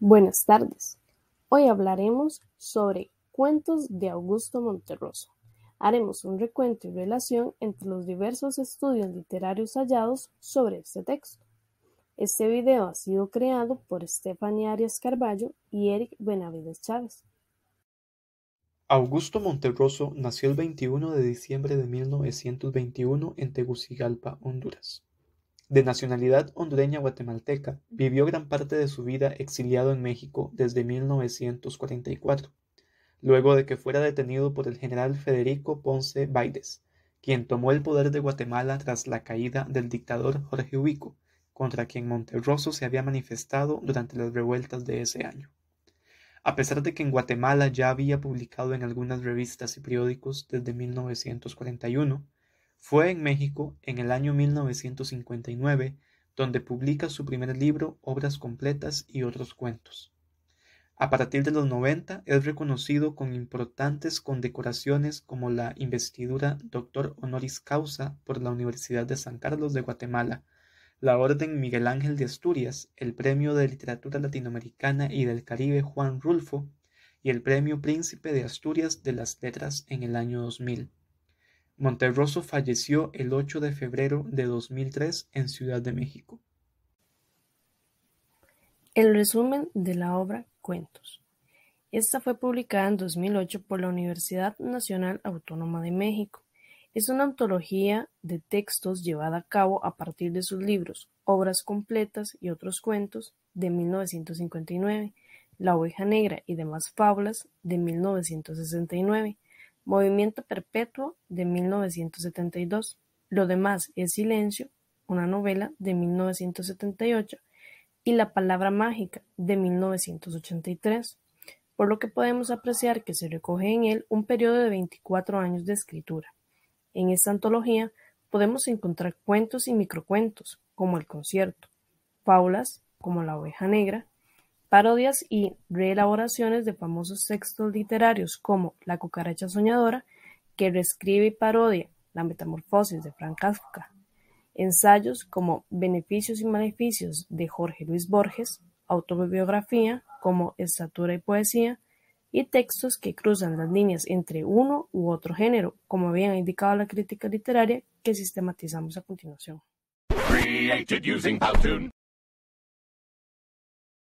Buenas tardes. Hoy hablaremos sobre cuentos de Augusto Monterroso. Haremos un recuento y relación entre los diversos estudios literarios hallados sobre este texto. Este video ha sido creado por Stephanie Arias Carballo y Eric Benavides Chávez. Augusto Monterroso nació el 21 de diciembre de 1921 en Tegucigalpa, Honduras. De nacionalidad hondureña-guatemalteca, vivió gran parte de su vida exiliado en México desde 1944, luego de que fuera detenido por el general Federico Ponce Baides, quien tomó el poder de Guatemala tras la caída del dictador Jorge Ubico, contra quien Monterroso se había manifestado durante las revueltas de ese año. A pesar de que en Guatemala ya había publicado en algunas revistas y periódicos desde 1941, fue en México, en el año 1959, donde publica su primer libro, Obras Completas y otros cuentos. A partir de los 90 es reconocido con importantes condecoraciones como la investidura Doctor Honoris Causa por la Universidad de San Carlos de Guatemala, la Orden Miguel Ángel de Asturias, el Premio de Literatura Latinoamericana y del Caribe Juan Rulfo y el Premio Príncipe de Asturias de las Letras en el año 2000. Monterroso falleció el 8 de febrero de 2003 en Ciudad de México. El resumen de la obra Cuentos. Esta fue publicada en 2008 por la Universidad Nacional Autónoma de México. Es una antología de textos llevada a cabo a partir de sus libros Obras completas y otros cuentos de 1959, La oveja negra y demás fábulas de 1969, Movimiento Perpetuo de 1972, Lo demás es silencio, una novela de 1978 y La palabra mágica de 1983, por lo que podemos apreciar que se recoge en él un periodo de 24 años de escritura. En esta antología podemos encontrar cuentos y microcuentos, como El concierto, Paulas como La oveja negra, Parodias y reelaboraciones de famosos textos literarios como "La cucaracha soñadora", que reescribe y parodia "La metamorfosis" de Frank Kafka; ensayos como "Beneficios y maleficios" de Jorge Luis Borges; autobiografía como "Estatura y poesía", y textos que cruzan las líneas entre uno u otro género, como bien ha indicado la crítica literaria que sistematizamos a continuación.